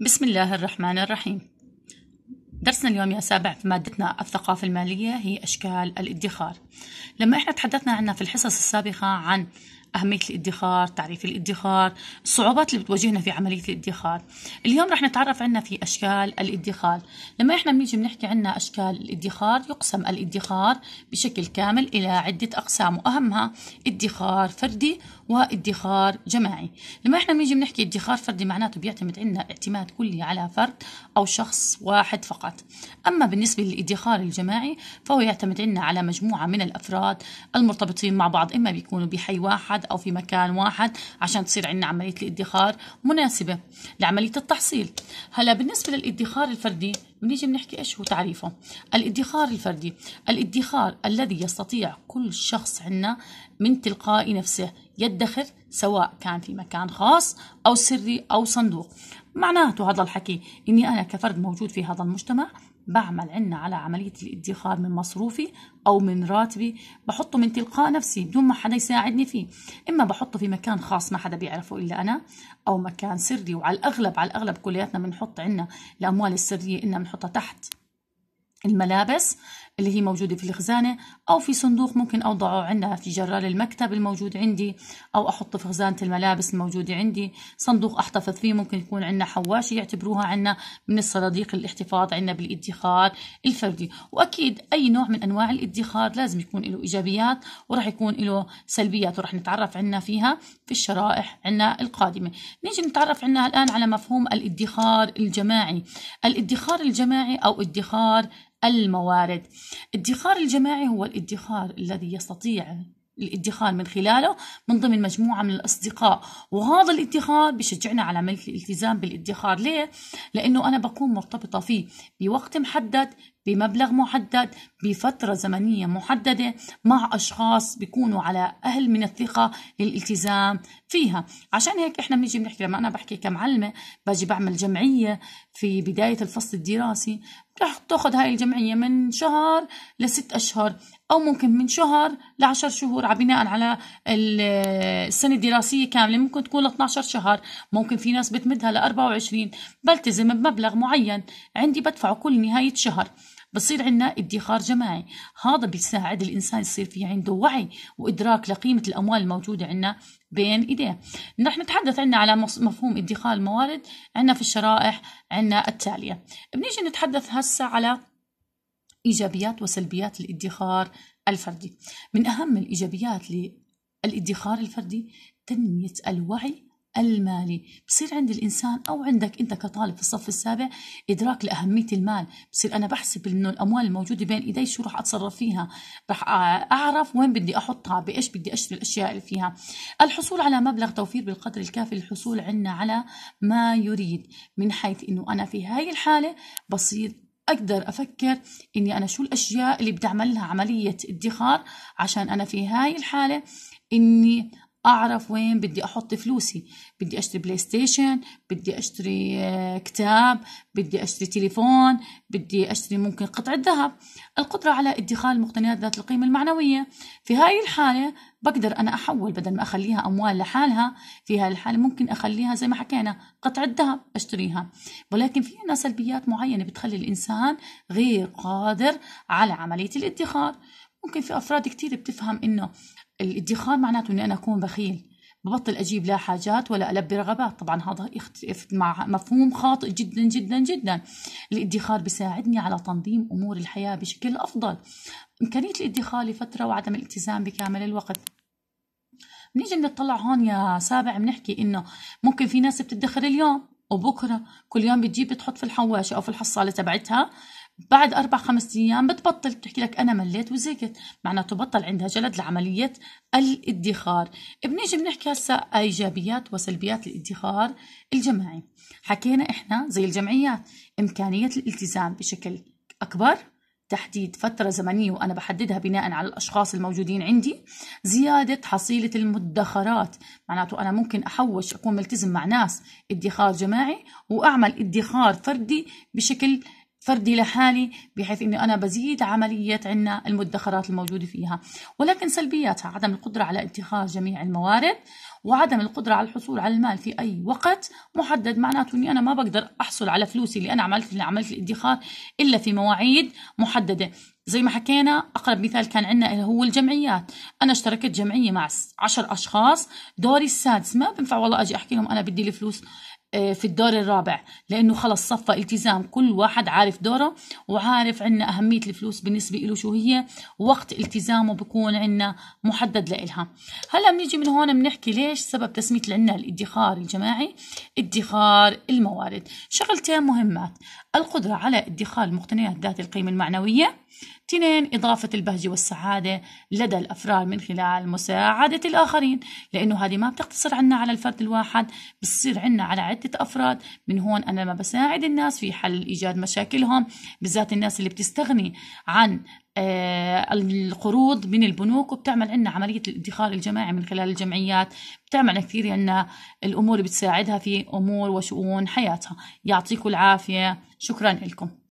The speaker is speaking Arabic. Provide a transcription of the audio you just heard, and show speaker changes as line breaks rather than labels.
بسم الله الرحمن الرحيم درسنا اليوم يا سابع في مادتنا الثقافة المالية هي أشكال الادخار لما إحنا تحدثنا عنا في الحصص السابقة عن أهمية الادخار تعريف الادخار الصعوبات اللي بتواجهنا في عملية الادخار اليوم رح نتعرف عنا في أشكال الادخار لما إحنا بنيجي بنحكي عنا أشكال الادخار يقسم الادخار بشكل كامل إلى عدة أقسام وأهمها ادخار فردي وادخار جماعي لما إحنا بنيجي بنحكي ادخار فردي معناته بيعتمد عنا اعتماد كلي على فرد أو شخص واحد فقط أما بالنسبة للادخار الجماعي فهو يعتمد عنا على مجموعة من الأفراد المرتبطين مع بعض إما بيكونوا بحي واحد أو في مكان واحد عشان تصير عندنا عملية الادخار مناسبة لعملية التحصيل هلا بالنسبة للادخار الفردي بنيجي بنحكي ايش هو تعريفه الادخار الفردي الادخار الذي يستطيع كل شخص عندنا من تلقاء نفسه يدخر سواء كان في مكان خاص أو سري أو صندوق معناته هذا الحكي إني أنا كفرد موجود في هذا المجتمع بعمل عنا على عملية الادخار من مصروفي أو من راتبي بحطه من تلقاء نفسي بدون ما حدا يساعدني فيه إما بحطه في مكان خاص ما حدا بيعرفه إلا أنا أو مكان سري وعلى الأغلب على الأغلب كلياتنا بنحط عنا الأموال السرية إنها بنحطها تحت الملابس اللي هي موجودة في الخزانة أو في صندوق ممكن أوضعه عندها في جرال المكتب الموجود عندي أو أحطه في خزانة الملابس الموجودة عندي صندوق أحتفظ فيه ممكن يكون عندنا حواشي يعتبروها عندنا من الصناديق الاحتفاظ عندنا بالادخار الفردي وأكيد أي نوع من أنواع الادخار لازم يكون له إيجابيات وراح يكون له سلبيات وراح نتعرف عنا فيها في الشرائح عنا القادمة نيجي نتعرف عنا الآن على مفهوم الادخار الجماعي الادخار الجماعي أو ادخار الموارد الادخار الجماعي هو الادخار الذي يستطيع الادخار من خلاله من ضمن مجموعة من الأصدقاء وهذا الادخار بشجعنا على عملية الالتزام بالادخار ليه؟ لأنه أنا بكون مرتبطة فيه بوقت محدد بمبلغ محدد بفترة زمنية محددة مع أشخاص بيكونوا على أهل من الثقة للالتزام فيها عشان هيك إحنا بنيجي بنحكي لما أنا بحكي كمعلمة باجي بعمل جمعية في بداية الفصل الدراسي رح تأخذ هاي الجمعية من شهر لست أشهر أو ممكن من شهر لعشر شهور بناء على السنة الدراسية كاملة ممكن تكون ل 12 شهر ممكن في ناس بتمدها ل 24 بلتزم بمبلغ معين عندي بدفعه كل نهاية شهر بصير عندنا ادخار جماعي هذا بيساعد الإنسان يصير في عنده وعي وإدراك لقيمة الأموال الموجودة عندنا بين إيديه نحن نتحدث عنا على مفهوم ادخار الموارد عنا في الشرائح عنا التالية بنيجي نتحدث هسه على إيجابيات وسلبيات الادخار الفردي من أهم الإيجابيات للادخار الفردي تنمية الوعي المالي بصير عند الإنسان أو عندك أنت كطالب في الصف السابع إدراك لأهمية المال بصير أنا بحسب إنه الأموال الموجودة بين إيدي شو راح أتصرف فيها راح أعرف وين بدي أحطها بإيش بدي أشتري الأشياء اللي فيها الحصول على مبلغ توفير بالقدر الكافي للحصول عنا على ما يريد من حيث إنه أنا في هاي الحالة بصير اقدر افكر اني انا شو الاشياء اللي بدي اعمل لها عمليه ادخار عشان انا في هاي الحاله اني أعرف وين بدي أحط فلوسي بدي أشتري بلاي ستيشن بدي أشتري آه، كتاب بدي أشتري تليفون بدي أشتري ممكن قطعة ذهب القدرة على ادخال مقتنيات ذات القيمة المعنوية في هاي الحالة بقدر أنا أحول بدل ما أخليها أموال لحالها في هاي الحالة ممكن أخليها زي ما حكينا قطعة ذهب أشتريها ولكن في هنا سلبيات معينة بتخلي الإنسان غير قادر على عملية الادخار ممكن في أفراد كثير بتفهم إنه الادخار معناته اني انا اكون بخيل ببطل اجيب لا حاجات ولا البي رغبات طبعا هذا يختلف مع مفهوم خاطئ جدا جدا جدا الادخار بيساعدني على تنظيم امور الحياه بشكل افضل امكانيه الادخار لفتره وعدم الالتزام بكامل الوقت بنيجي نطلع هون يا سابع بنحكي انه ممكن في ناس بتدخر اليوم وبكره كل يوم بتجيب بتحط في الحواشه او في الحصاله تبعتها بعد أربع خمس أيام بتبطل بتحكي لك أنا مليت وزهقت معناته بطل عندها جلد لعملية الادخار بنيجي بنحكي هسا إيجابيات وسلبيات الادخار الجماعي حكينا إحنا زي الجمعيات إمكانية الالتزام بشكل أكبر تحديد فترة زمنية وأنا بحددها بناء على الأشخاص الموجودين عندي زيادة حصيلة المدخرات معناته أنا ممكن أحوش أكون ملتزم مع ناس ادخار جماعي وأعمل ادخار فردي بشكل فردي لحالي بحيث اني انا بزيد عمليه عنا المدخرات الموجوده فيها ولكن سلبياتها عدم القدره على ادخار جميع الموارد وعدم القدره على الحصول على المال في اي وقت محدد معناته اني انا ما بقدر احصل على فلوسي اللي انا عملت اللي عملت الادخار الا في مواعيد محدده زي ما حكينا أقرب مثال كان عندنا هو الجمعيات أنا اشتركت جمعية مع عشر أشخاص دوري السادس ما بنفع والله أجي أحكي لهم أنا بدي الفلوس آه، في الدور الرابع لانه خلص صفى التزام كل واحد عارف دوره وعارف عنا اهميه الفلوس بالنسبه له شو هي وقت التزامه بكون عنا محدد لإلها هلا بنيجي من هون بنحكي ليش سبب تسميه لنا الادخار الجماعي ادخار الموارد شغلتين مهمات القدره على ادخار المقتنيات ذات القيمه المعنويه اثنين إضافة البهجة والسعادة لدى الأفراد من خلال مساعدة الآخرين لأنه هذه ما بتقتصر عنا على الفرد الواحد بتصير عنا على عدة أفراد من هون أنا لما بساعد الناس في حل إيجاد مشاكلهم بالذات الناس اللي بتستغني عن آه، القروض من البنوك وبتعمل عنا عملية الادخار الجماعي من خلال الجمعيات بتعمل كثير عنا الأمور بتساعدها في أمور وشؤون حياتها يعطيكم العافية شكرا لكم